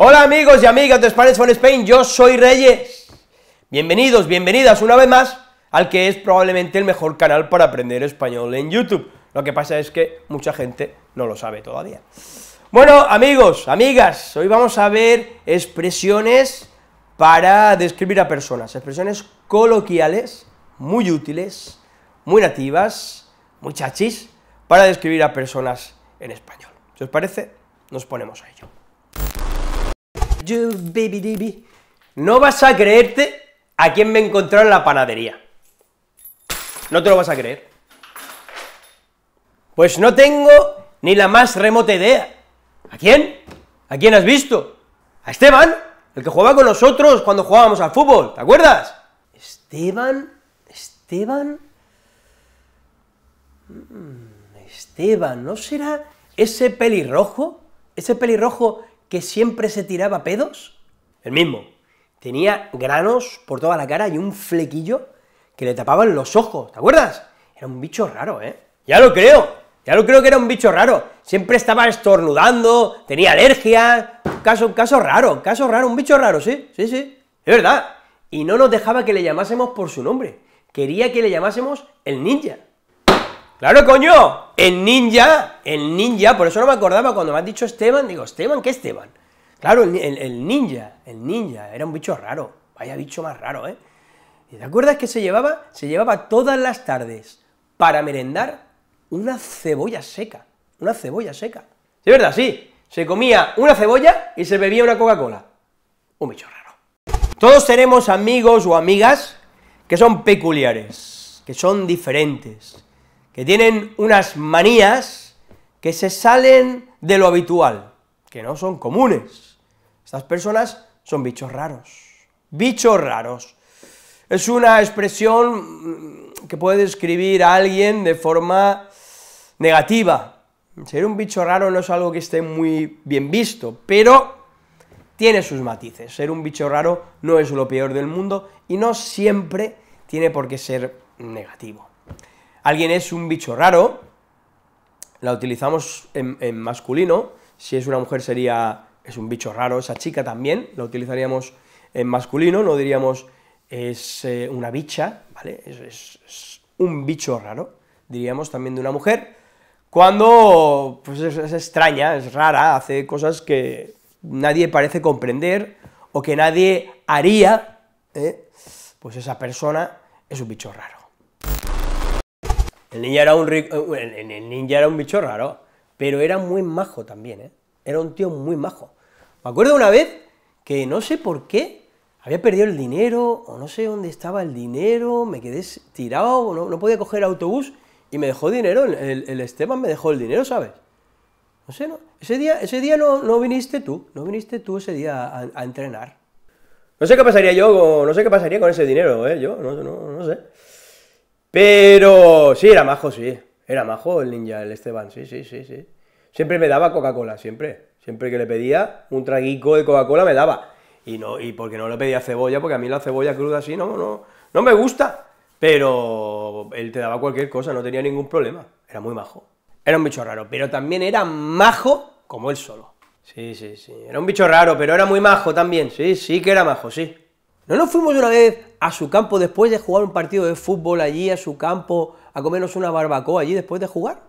Hola amigos y amigas de Spanish for Spain, yo soy Reyes. Bienvenidos, bienvenidas una vez más al que es probablemente el mejor canal para aprender español en YouTube. Lo que pasa es que mucha gente no lo sabe todavía. Bueno, amigos, amigas, hoy vamos a ver expresiones para describir a personas, expresiones coloquiales, muy útiles, muy nativas, muy chachis, para describir a personas en español. os parece? Nos ponemos a ello baby, baby. No vas a creerte a quién me encontré en la panadería. No te lo vas a creer. Pues no tengo ni la más remota idea. ¿A quién? ¿A quién has visto? ¿A Esteban? El que jugaba con nosotros cuando jugábamos al fútbol, ¿te acuerdas? Esteban, Esteban... Mm, Esteban, ¿no será ese pelirrojo? Ese pelirrojo que siempre se tiraba pedos? El mismo. Tenía granos por toda la cara y un flequillo que le tapaban los ojos, ¿te acuerdas? Era un bicho raro, ¿eh? Ya lo creo, ya lo creo que era un bicho raro. Siempre estaba estornudando, tenía alergia, caso, un caso raro, un caso raro, un bicho raro, sí, sí, sí, es verdad. Y no nos dejaba que le llamásemos por su nombre, quería que le llamásemos el ninja. Claro, coño, el ninja, el ninja, por eso no me acordaba cuando me has dicho Esteban, digo, Esteban, ¿qué Esteban? Claro, el, ninja, el ninja, era un bicho raro, vaya bicho más raro, ¿eh? ¿Y te acuerdas que se llevaba? Se llevaba todas las tardes para merendar una cebolla seca, una cebolla seca. Sí, verdad, sí, se comía una cebolla y se bebía una Coca-Cola. Un bicho raro. Todos tenemos amigos o amigas que son peculiares, que son diferentes, que tienen unas manías que se salen de lo habitual, que no son comunes. Estas personas son bichos raros. Bichos raros. Es una expresión mm, que puede describir a alguien de forma negativa. Ser un bicho raro no es algo que esté muy bien visto, pero tiene sus matices. Ser un bicho raro no es lo peor del mundo y no siempre tiene por qué ser negativo. Alguien es un bicho raro, la utilizamos en, masculino, si es una mujer sería, es un bicho raro, esa chica también, la utilizaríamos en masculino, no diríamos es eh, una bicha, ¿vale? Es, un bicho raro, diríamos también de una mujer, cuando pues es, extraña, es rara, hace cosas que nadie parece comprender o que nadie haría, ¿eh? pues esa persona es un bicho raro. El ninja era un, rico, eh, el ninja era un bicho raro, pero era muy majo también, ¿eh? Era un tío muy majo. Me acuerdo una vez que no sé por qué había perdido el dinero, o no sé dónde estaba el dinero, me quedé tirado, no, podía coger autobús, y me dejó dinero, el, Esteban me dejó el dinero, ¿sabes? No sé, ese día, ese día no, viniste tú, no viniste tú ese día a, entrenar. No sé qué pasaría yo, no sé qué pasaría con ese dinero, ¿eh? Yo, no, no sé. Pero sí, era majo, sí. Era majo el ninja, el Esteban, sí, sí, sí, sí. Siempre me daba Coca-Cola, siempre. Siempre que le pedía un traguico de Coca-Cola me daba. Y no, y porque no le pedía cebolla, porque a mí la cebolla cruda así no, no, no me gusta. Pero él te daba cualquier cosa, no tenía ningún problema. Era muy majo. Era un bicho raro, pero también era majo como él solo. Sí, sí, sí. Era un bicho raro, pero era muy majo también. Sí, sí que era majo, sí. ¿No nos fuimos una vez a su campo después de jugar un partido de fútbol allí, a su campo, a comernos una barbacoa allí después de jugar?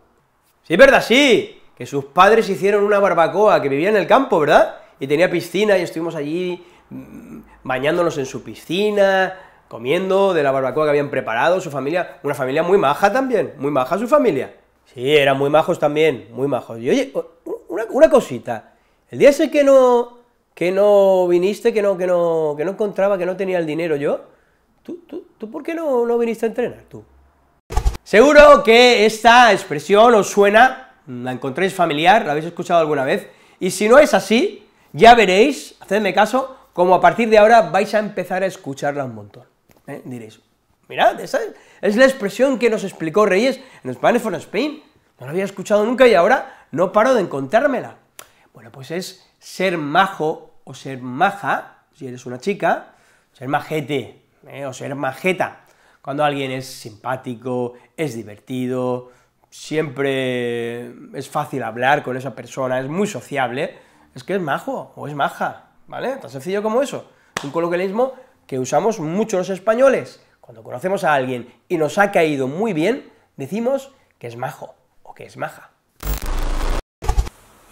Sí, es verdad, sí, que sus padres hicieron una barbacoa, que vivía en el campo, ¿verdad? Y tenía piscina y estuvimos allí mm, bañándonos en su piscina, comiendo de la barbacoa que habían preparado, su familia, una familia muy maja también, muy maja su familia. Sí, eran muy majos también, muy majos. Y oye, una, una cosita, el día ese que no, que no viniste, que no, que no, que no encontraba, que no tenía el dinero yo. ¿Tú, tú, por qué no, viniste a entrenar tú? Seguro que esta expresión os suena, la encontréis familiar, la habéis escuchado alguna vez, y si no es así, ya veréis, hacedme caso, como a partir de ahora vais a empezar a escucharla un montón. ¿eh? Diréis, mirad, esa es, la expresión que nos explicó Reyes en Spanish for Spain, no la había escuchado nunca y ahora no paro de encontrármela. Bueno, pues es ser majo o ser maja, si eres una chica, ser majete, ¿eh? o ser majeta. Cuando alguien es simpático, es divertido, siempre es fácil hablar con esa persona, es muy sociable, es que es majo o es maja, ¿vale? Tan sencillo como eso. un coloquialismo que usamos mucho los españoles. Cuando conocemos a alguien y nos ha caído muy bien, decimos que es majo o que es maja.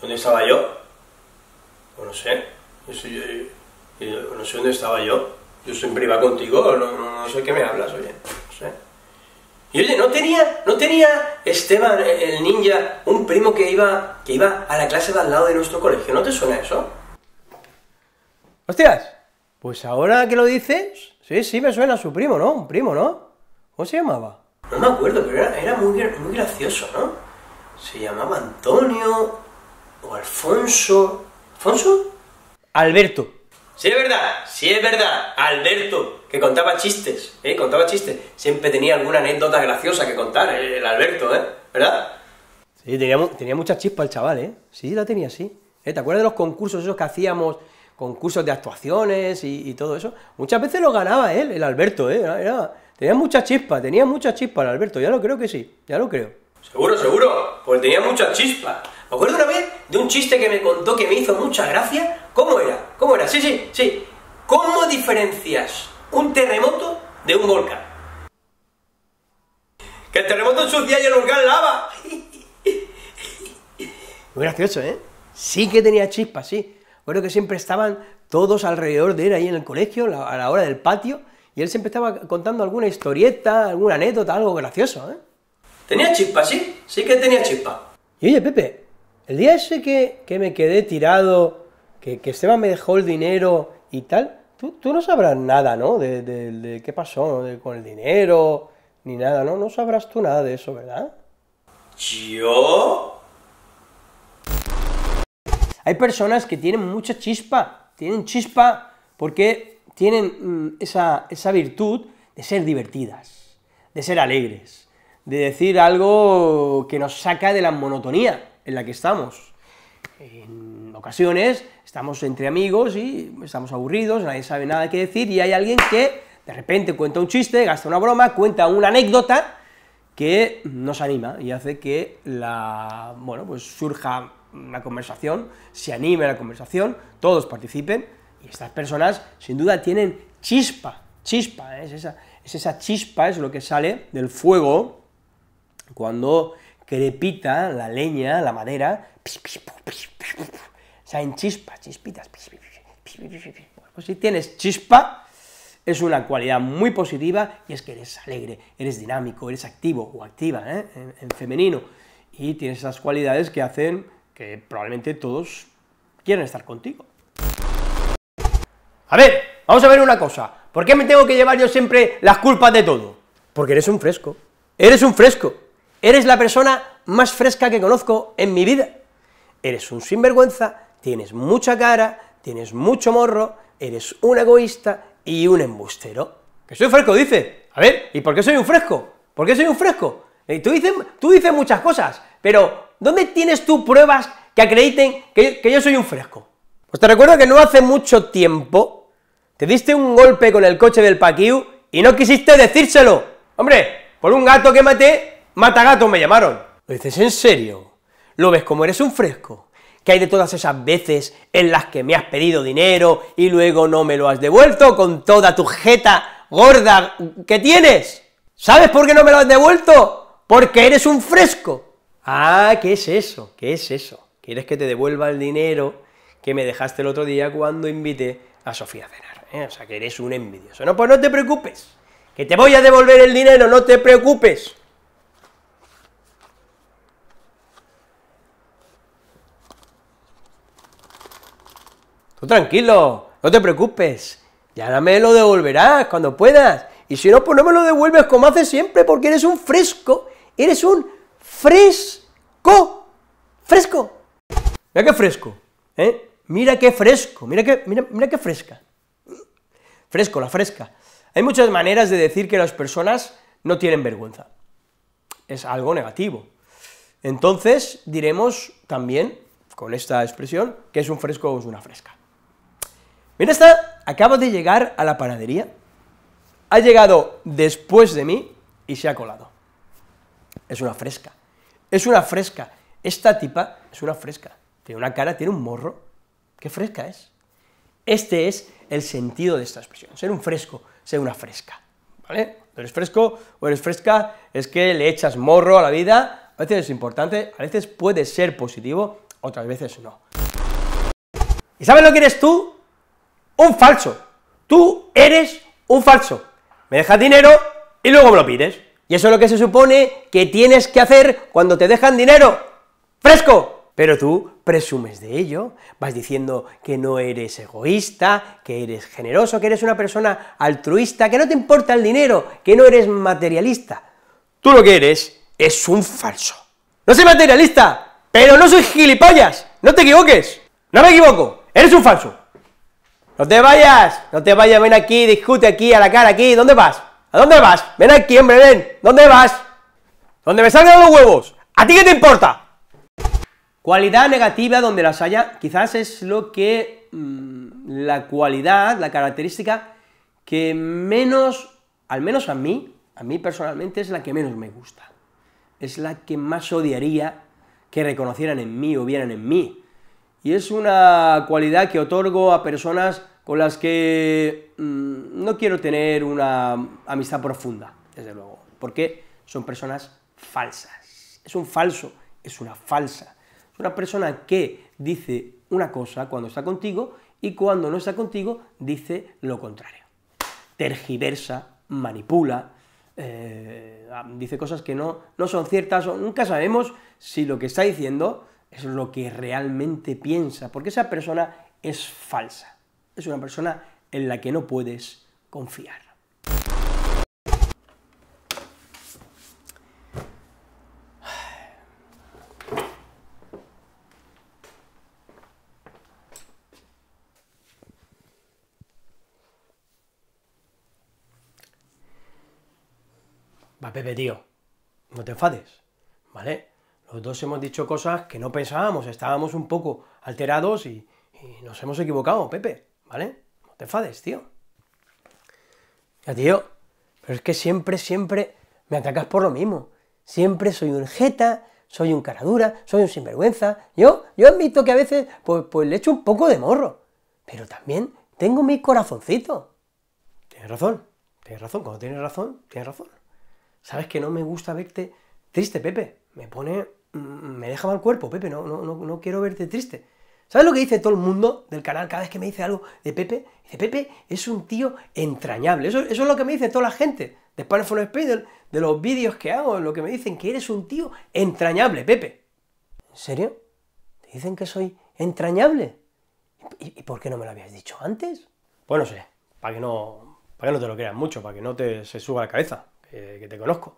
¿Dónde estaba yo? Pues no sé no sé dónde estaba yo. Yo siempre iba contigo, no, sé qué me hablas, oye. No sé. Y oye, ¿no tenía, no tenía Esteban, eh, el ninja, un primo que iba, que iba a la clase de al lado de nuestro colegio? ¿No te suena eso? ¡Hostias! Pues ahora que lo dices, sí, sí me suena su primo, ¿no? Un primo, ¿no? ¿Cómo se llamaba? No me acuerdo, pero era, muy, muy gracioso, ¿no? Se llamaba Antonio o Alfonso. ¿Alfonso? Alberto. Sí es verdad, sí es verdad, Alberto, que contaba chistes, ¿eh? Contaba chistes. Siempre tenía alguna anécdota graciosa que contar, eh, el Alberto, ¿eh? ¿Verdad? Sí, tenía, tenía mucha chispa el chaval, ¿eh? Sí, la tenía, sí. ¿Eh? ¿Te acuerdas de los concursos esos que hacíamos, concursos de actuaciones y, todo eso? Muchas veces lo ganaba él, el Alberto, ¿eh? tenía mucha chispa, tenía mucha chispa el Alberto, ya lo creo que sí, ya lo creo. Seguro, seguro, porque tenía mucha chispa. Me acuerdo una vez de un chiste que me contó que me hizo mucha gracia. ¿Cómo era? ¿Cómo era? Sí, sí, sí. ¿Cómo diferencias un terremoto de un volcán? ¡Que el terremoto ensucia y el volcán lava! Muy gracioso, ¿eh? Sí que tenía chispas, sí. Bueno, que siempre estaban todos alrededor de él ahí en el colegio, a la hora del patio, y él siempre estaba contando alguna historieta, alguna anécdota, algo gracioso, ¿eh? Tenía chispa, sí, sí que tenía chispa. Y oye, Pepe, el día ese que, que me quedé tirado, que, que Esteban me dejó el dinero y tal, tú, tú no sabrás nada, ¿no? De, qué pasó con el dinero, ni nada, ¿no? No sabrás tú nada de eso, ¿verdad? ¿Yo? Hay personas que tienen mucha chispa, tienen chispa porque tienen mm, esa, esa virtud de ser divertidas, de ser alegres, de decir algo que nos saca de la monotonía en la que estamos. En ocasiones estamos entre amigos y estamos aburridos, nadie sabe nada que decir y hay alguien que de repente cuenta un chiste, gasta una broma, cuenta una anécdota que nos anima y hace que la, bueno, pues surja una conversación, se anime la conversación, todos participen y estas personas sin duda tienen chispa, chispa, ¿eh? es, esa, es esa chispa, es lo que sale del fuego cuando crepita, la leña, la madera, o sea, en chispas, chispitas. Pues si tienes chispa, es una cualidad muy positiva y es que eres alegre, eres dinámico, eres activo o activa ¿eh? en, femenino y tienes esas cualidades que hacen que probablemente todos quieran estar contigo. A ver, vamos a ver una cosa, ¿por qué me tengo que llevar yo siempre las culpas de todo? Porque eres un fresco, eres un fresco. Eres la persona más fresca que conozco en mi vida. Eres un sinvergüenza, tienes mucha cara, tienes mucho morro, eres un egoísta y un embustero. Que soy fresco, dice. A ver, ¿y por qué soy un fresco? ¿Por qué soy un fresco? Eh, tú, dices, tú dices muchas cosas, pero ¿dónde tienes tú pruebas que acrediten que, que yo soy un fresco? Pues te recuerdo que no hace mucho tiempo te diste un golpe con el coche del Paquiu y no quisiste decírselo. Hombre, por un gato que maté, Matagato me llamaron. ¿Lo dices en serio? ¿Lo ves como eres un fresco? ¿Qué hay de todas esas veces en las que me has pedido dinero y luego no me lo has devuelto con toda tu jeta gorda que tienes? ¿Sabes por qué no me lo has devuelto? Porque eres un fresco. Ah, ¿qué es eso? ¿Qué es eso? ¿Quieres que te devuelva el dinero que me dejaste el otro día cuando invité a Sofía a cenar? Eh? O sea, que eres un envidioso. No, pues no te preocupes. Que te voy a devolver el dinero, no te preocupes. Tú tranquilo, no te preocupes. Ya me lo devolverás cuando puedas. Y si no, pues no me lo devuelves como haces siempre, porque eres un fresco. Eres un fresco. Fresco. Mira qué fresco, ¿eh? Mira qué fresco, mira qué, mira, mira qué fresca. Fresco, la fresca. Hay muchas maneras de decir que las personas no tienen vergüenza. Es algo negativo. Entonces diremos también, con esta expresión, que es un fresco o es una fresca. Mira, esta acabo de llegar a la panadería, ha llegado después de mí y se ha colado. Es una fresca, es una fresca. Esta tipa es una fresca, tiene una cara, tiene un morro, qué fresca es. Este es el sentido de esta expresión, ser un fresco, ser una fresca, ¿vale? eres fresco o eres fresca, es que le echas morro a la vida, a veces es importante, a veces puede ser positivo, otras veces no. ¿Y sabes lo que eres tú? un falso. Tú eres un falso. Me dejas dinero y luego me lo pides. Y eso es lo que se supone que tienes que hacer cuando te dejan dinero. ¡Fresco! Pero tú presumes de ello, vas diciendo que no eres egoísta, que eres generoso, que eres una persona altruista, que no te importa el dinero, que no eres materialista. Tú lo que eres es un falso. No soy materialista, pero no soy gilipollas, no te equivoques, no me equivoco, eres un falso. No te vayas, no te vayas, ven aquí, discute aquí, a la cara, aquí, ¿dónde vas? ¿A dónde vas? Ven aquí, hombre, ven, ¿dónde vas? ¿Dónde me salgan los huevos? ¿A ti qué te importa? Cualidad negativa donde las haya, quizás es lo que mm, la cualidad, la característica que menos, al menos a mí, a mí personalmente es la que menos me gusta. Es la que más odiaría que reconocieran en mí o vieran en mí. Y es una cualidad que otorgo a personas con las que mm, no quiero tener una amistad profunda, desde luego, porque son personas falsas. Es un falso, es una falsa. Es una persona que dice una cosa cuando está contigo y cuando no está contigo dice lo contrario. Tergiversa, manipula, eh, dice cosas que no, no son ciertas nunca sabemos si lo que está diciendo es lo que realmente piensa, porque esa persona es falsa, es una persona en la que no puedes confiar. Va, Pepe, tío, no te enfades, ¿vale? los dos hemos dicho cosas que no pensábamos, estábamos un poco alterados y, nos hemos equivocado, Pepe, ¿vale? No te enfades, tío. Ya, tío, pero es que siempre, siempre me atacas por lo mismo. Siempre soy un jeta, soy un caradura, soy un sinvergüenza. Yo, yo admito que a veces, pues, pues le echo un poco de morro. Pero también tengo mi corazoncito. Tienes razón, tienes razón. Cuando tienes razón, tienes razón. Sabes que no me gusta verte triste, Pepe. Me pone me deja mal cuerpo, Pepe, no, no, quiero verte triste. ¿Sabes lo que dice todo el mundo del canal cada vez que me dice algo de Pepe? Dice, Pepe es un tío entrañable. Eso, es lo que me dice toda la gente de for spider de, los vídeos que hago, lo que me dicen, que eres un tío entrañable, Pepe. ¿En serio? ¿Te dicen que soy entrañable? ¿Y, por qué no me lo habías dicho antes? Bueno, sé, para que no, para que no te lo creas mucho, para que no te se suba la cabeza, que te conozco.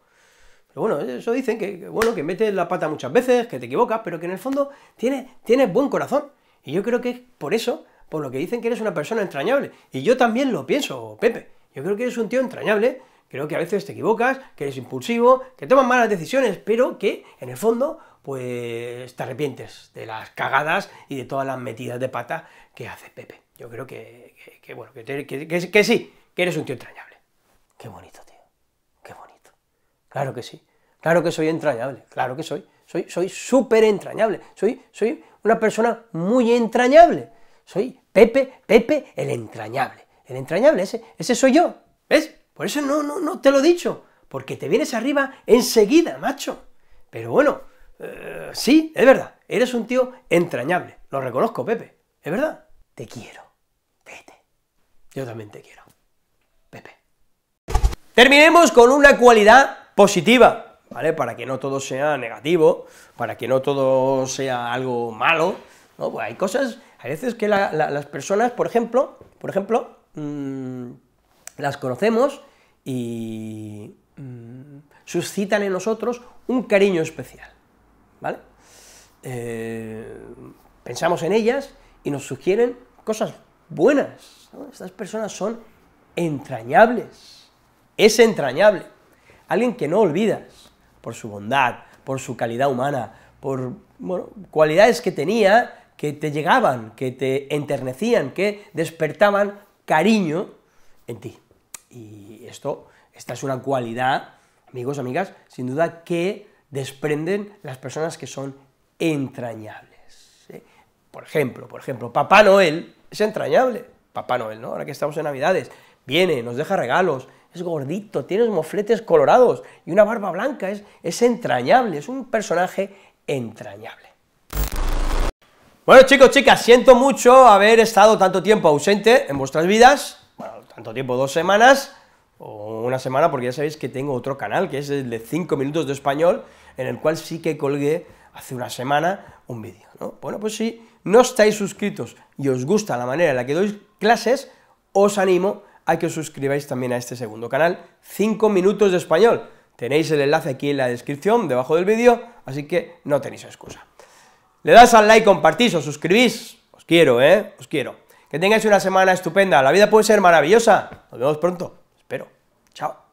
Pero bueno, eso dicen que, bueno, que metes la pata muchas veces, que te equivocas, pero que en el fondo tienes, buen corazón. Y yo creo que es por eso, por lo que dicen que eres una persona entrañable. Y yo también lo pienso, Pepe. Yo creo que eres un tío entrañable, creo que a veces te equivocas, que eres impulsivo, que tomas malas decisiones, pero que en el fondo pues te arrepientes de las cagadas y de todas las metidas de pata que hace Pepe. Yo creo que, bueno, que, que sí, que eres un tío entrañable. Qué bonito, tío. Claro que sí. Claro que soy entrañable. Claro que soy. Soy súper entrañable. Soy, soy una persona muy entrañable. Soy Pepe, Pepe, el entrañable. El entrañable, ese, ese soy yo. ¿Ves? Por eso no, no, no te lo he dicho. Porque te vienes arriba enseguida, macho. Pero bueno, eh, sí, es verdad. Eres un tío entrañable. Lo reconozco, Pepe. Es verdad. Te quiero. Vete. Yo también te quiero. Pepe. Terminemos con una cualidad positiva, ¿vale? Para que no todo sea negativo, para que no todo sea algo malo, ¿no? Pues hay cosas, a veces que las personas, por ejemplo, por ejemplo, mm, las conocemos y mm, suscitan en nosotros un cariño especial, ¿vale? Eh, pensamos en ellas y nos sugieren cosas buenas. Estas personas son entrañables, es entrañable alguien que no olvidas por su bondad, por su calidad humana, por cualidades que tenía que te llegaban, que te enternecían, que despertaban cariño en ti. Y esto, esta es una cualidad, amigos, amigas, sin duda que desprenden las personas que son entrañables. ¿eh? Por ejemplo, por ejemplo, Papá Noel es entrañable. Papá Noel, ¿no? Ahora que estamos en Navidades, viene, nos deja regalos, es gordito, tiene mofletes colorados y una barba blanca, es, entrañable, es un personaje entrañable. Bueno chicos, chicas, siento mucho haber estado tanto tiempo ausente en vuestras vidas, bueno, tanto tiempo, dos semanas, o una semana, porque ya sabéis que tengo otro canal, que es el de 5 minutos de español, en el cual sí que colgué hace una semana un vídeo, ¿no? Bueno, pues si no estáis suscritos y os gusta la manera en la que doy clases, os animo hay que os suscribáis también a este segundo canal, 5 minutos de español. Tenéis el enlace aquí en la descripción, debajo del vídeo, así que no tenéis excusa. Le das al like, compartís, os suscribís, os quiero, ¿eh? Os quiero. Que tengáis una semana estupenda, la vida puede ser maravillosa. Nos vemos pronto, espero. Chao.